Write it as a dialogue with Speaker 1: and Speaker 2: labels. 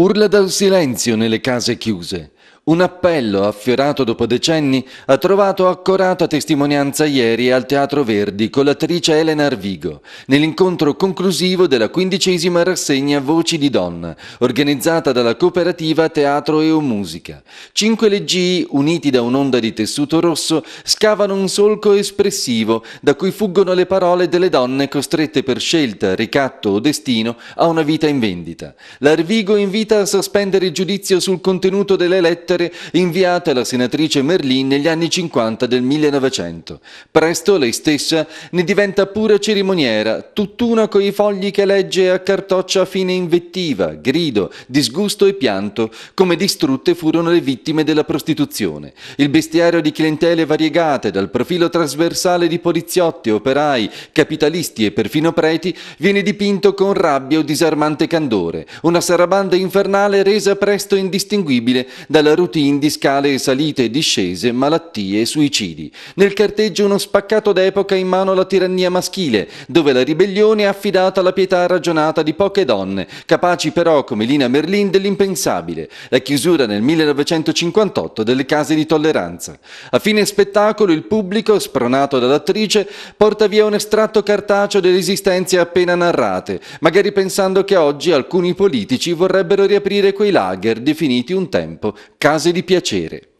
Speaker 1: Urla dal silenzio nelle case chiuse. Un appello affiorato dopo decenni ha trovato accorata testimonianza ieri al Teatro Verdi con l'attrice Elena Arvigo nell'incontro conclusivo della quindicesima rassegna Voci di Donna, organizzata dalla cooperativa Teatro e o Musica. Cinque leggii, uniti da un'onda di tessuto rosso, scavano un solco espressivo da cui fuggono le parole delle donne costrette per scelta, ricatto o destino a una vita in vendita. L'Arvigo invita a sospendere il giudizio sul contenuto delle lettere lettere inviate alla senatrice Merlin negli anni 50 del 1900. Presto lei stessa ne diventa pura cerimoniera, tutt'una coi fogli che legge a cartoccia fine invettiva, grido, disgusto e pianto, come distrutte furono le vittime della prostituzione. Il bestiario di clientele variegate, dal profilo trasversale di poliziotti, operai, capitalisti e perfino preti, viene dipinto con rabbia o disarmante candore, una sarabanda infernale resa presto indistinguibile dalla routine caduti in discale, salite e discese, malattie e suicidi. Nel carteggio uno spaccato d'epoca in mano alla tirannia maschile, dove la ribellione è affidata alla pietà ragionata di poche donne, capaci però, come Lina Merlin, dell'impensabile, la chiusura nel 1958 delle case di tolleranza. A fine spettacolo il pubblico, spronato dall'attrice, porta via un estratto cartaceo delle esistenze appena narrate, magari pensando che oggi alcuni politici vorrebbero riaprire quei lager definiti un tempo case fase di piacere.